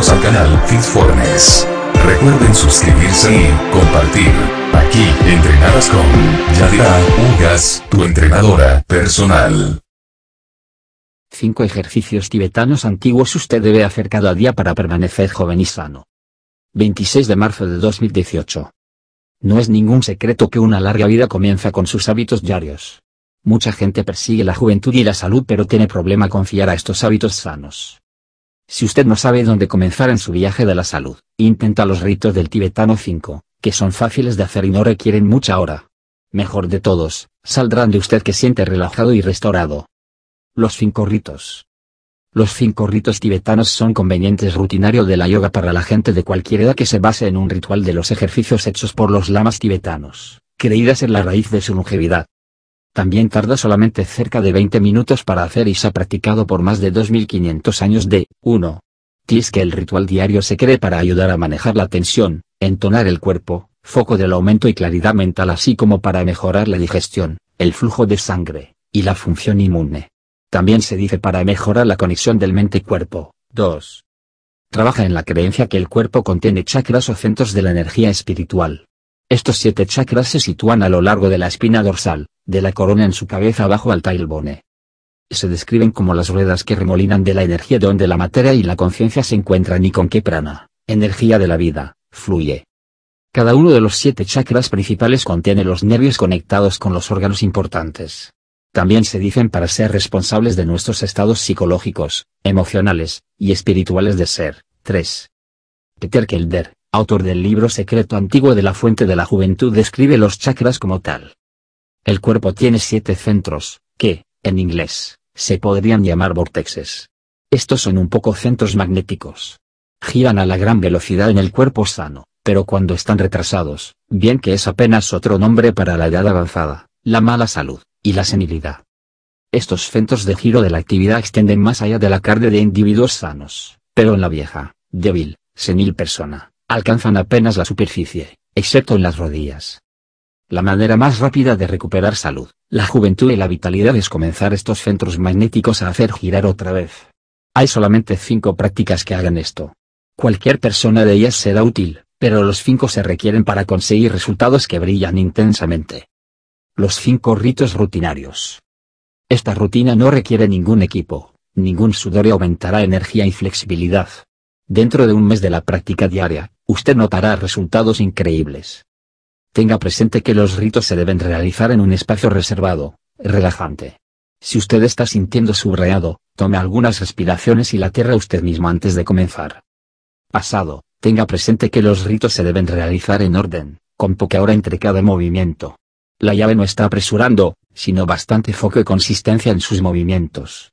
al canal FitFormes. Recuerden suscribirse y compartir. Aquí, entrenadas con Yadira Ugas, tu entrenadora personal. 5 ejercicios tibetanos antiguos usted debe hacer cada día para permanecer joven y sano. 26 de marzo de 2018. No es ningún secreto que una larga vida comienza con sus hábitos diarios. Mucha gente persigue la juventud y la salud pero tiene problema confiar a estos hábitos sanos. Si usted no sabe dónde comenzar en su viaje de la salud, intenta los ritos del tibetano 5, que son fáciles de hacer y no requieren mucha hora. Mejor de todos, saldrán de usted que siente relajado y restaurado. Los cinco ritos. Los cinco ritos tibetanos son convenientes rutinario de la yoga para la gente de cualquier edad que se base en un ritual de los ejercicios hechos por los lamas tibetanos, creídas en la raíz de su longevidad también tarda solamente cerca de 20 minutos para hacer y se ha practicado por más de 2500 años de 1. Tis que el ritual diario se cree para ayudar a manejar la tensión, entonar el cuerpo, foco del aumento y claridad mental así como para mejorar la digestión, el flujo de sangre, y la función inmune. También se dice para mejorar la conexión del mente-cuerpo. y 2. Trabaja en la creencia que el cuerpo contiene chakras o centros de la energía espiritual. Estos siete chakras se sitúan a lo largo de la espina dorsal, de la corona en su cabeza abajo al tailbone. Se describen como las ruedas que remolinan de la energía donde la materia y la conciencia se encuentran y con qué prana, energía de la vida, fluye. Cada uno de los siete chakras principales contiene los nervios conectados con los órganos importantes. También se dicen para ser responsables de nuestros estados psicológicos, emocionales, y espirituales de ser. 3. Peter Kelder, autor del libro secreto antiguo de la fuente de la juventud, describe los chakras como tal. El cuerpo tiene siete centros, que, en inglés, se podrían llamar vórtices. Estos son un poco centros magnéticos. Giran a la gran velocidad en el cuerpo sano, pero cuando están retrasados, bien que es apenas otro nombre para la edad avanzada, la mala salud, y la senilidad. Estos centros de giro de la actividad extienden más allá de la carne de individuos sanos, pero en la vieja, débil, senil persona, alcanzan apenas la superficie, excepto en las rodillas. La manera más rápida de recuperar salud, la juventud y la vitalidad es comenzar estos centros magnéticos a hacer girar otra vez. Hay solamente cinco prácticas que hagan esto. Cualquier persona de ellas será útil, pero los cinco se requieren para conseguir resultados que brillan intensamente. Los cinco ritos rutinarios. Esta rutina no requiere ningún equipo, ningún sudor aumentará energía y flexibilidad. Dentro de un mes de la práctica diaria, usted notará resultados increíbles tenga presente que los ritos se deben realizar en un espacio reservado, relajante. Si usted está sintiendo subrayado, tome algunas respiraciones y la tierra usted mismo antes de comenzar. Pasado, tenga presente que los ritos se deben realizar en orden, con poca hora entre cada movimiento. La llave no está apresurando, sino bastante foco y consistencia en sus movimientos.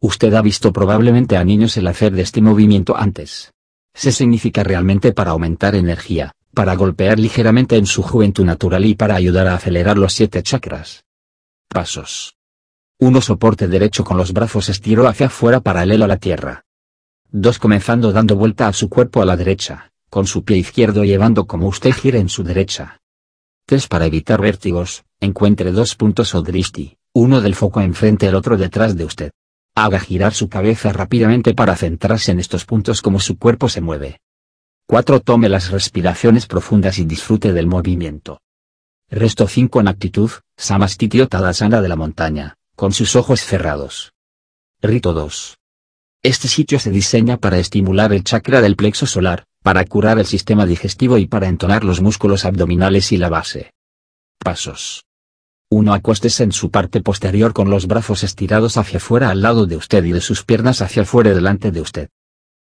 Usted ha visto probablemente a niños el hacer de este movimiento antes. Se significa realmente para aumentar energía, para golpear ligeramente en su juventud natural y para ayudar a acelerar los siete chakras. Pasos. 1. Soporte derecho con los brazos estiró hacia afuera paralelo a la tierra. 2. Comenzando dando vuelta a su cuerpo a la derecha, con su pie izquierdo llevando como usted gire en su derecha. 3. Para evitar vértigos, encuentre dos puntos o dristi, uno del foco enfrente el otro detrás de usted. Haga girar su cabeza rápidamente para centrarse en estos puntos como su cuerpo se mueve. 4. Tome las respiraciones profundas y disfrute del movimiento. Resto 5. En actitud, Samastitio Tadasana de la montaña, con sus ojos cerrados. Rito 2. Este sitio se diseña para estimular el chakra del plexo solar, para curar el sistema digestivo y para entonar los músculos abdominales y la base. Pasos. 1. Acuéstese en su parte posterior con los brazos estirados hacia afuera al lado de usted y de sus piernas hacia afuera delante de usted.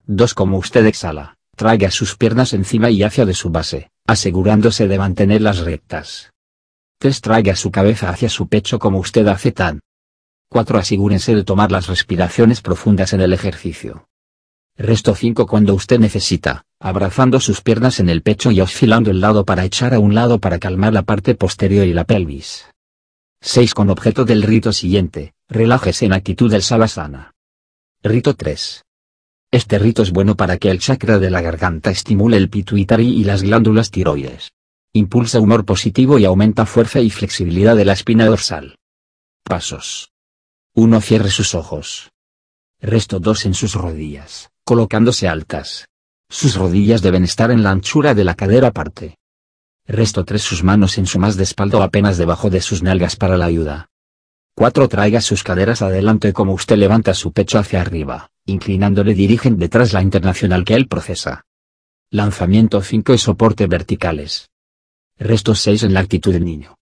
2. Como usted exhala, Traiga sus piernas encima y hacia de su base, asegurándose de mantenerlas rectas. 3. Traiga su cabeza hacia su pecho como usted hace tan. 4. Asegúrense de tomar las respiraciones profundas en el ejercicio. Resto 5 cuando usted necesita, abrazando sus piernas en el pecho y oscilando el lado para echar a un lado para calmar la parte posterior y la pelvis. 6 con objeto del rito siguiente, relájese en actitud del salasana. Rito 3. Este rito es bueno para que el chakra de la garganta estimule el pituitary y las glándulas tiroides. Impulsa humor positivo y aumenta fuerza y flexibilidad de la espina dorsal. Pasos. 1. Cierre sus ojos. Resto 2 en sus rodillas, colocándose altas. Sus rodillas deben estar en la anchura de la cadera aparte. Resto 3 sus manos en su más de espalda apenas debajo de sus nalgas para la ayuda. 4. Traiga sus caderas adelante como usted levanta su pecho hacia arriba inclinándole dirigen detrás la internacional que él procesa. Lanzamiento 5 y soporte verticales. Restos 6 en la actitud del niño.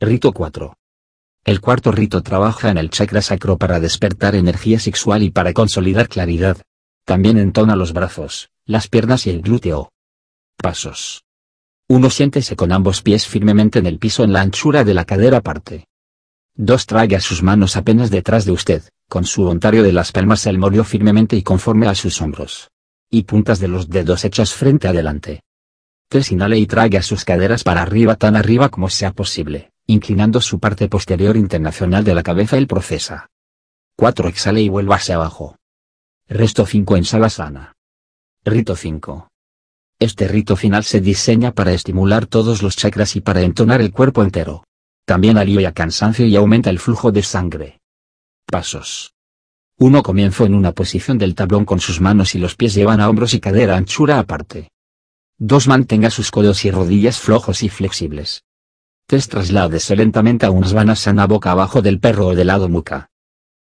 Rito 4. El cuarto rito trabaja en el chakra sacro para despertar energía sexual y para consolidar claridad. También entona los brazos, las piernas y el glúteo. Pasos. Uno siéntese con ambos pies firmemente en el piso en la anchura de la cadera parte 2 Traiga sus manos apenas detrás de usted, con su ontario de las palmas se mordió firmemente y conforme a sus hombros. Y puntas de los dedos hechas frente adelante. Tres inhale y trague a sus caderas para arriba tan arriba como sea posible, inclinando su parte posterior internacional de la cabeza el procesa. 4. Exhale y vuelva hacia abajo. Resto 5 en sana. Rito 5. Este rito final se diseña para estimular todos los chakras y para entonar el cuerpo entero. También alivia cansancio y aumenta el flujo de sangre pasos. 1 comienzo en una posición del tablón con sus manos y los pies llevan a hombros y cadera anchura aparte. 2. Mantenga sus codos y rodillas flojos y flexibles. 3. Trasládese lentamente a un svanasana boca abajo del perro o del lado muca.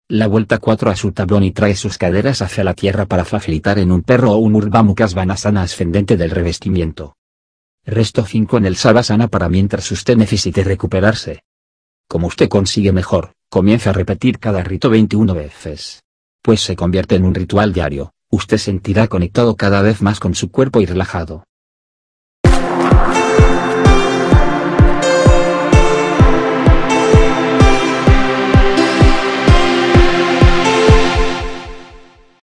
La vuelta 4 a su tablón y trae sus caderas hacia la tierra para facilitar en un perro o un mucas vanasana ascendente del revestimiento. Resto 5 en el sana para mientras usted necesite recuperarse. Como usted consigue mejor comienza a repetir cada rito 21 veces. Pues se convierte en un ritual diario, usted sentirá conectado cada vez más con su cuerpo y relajado.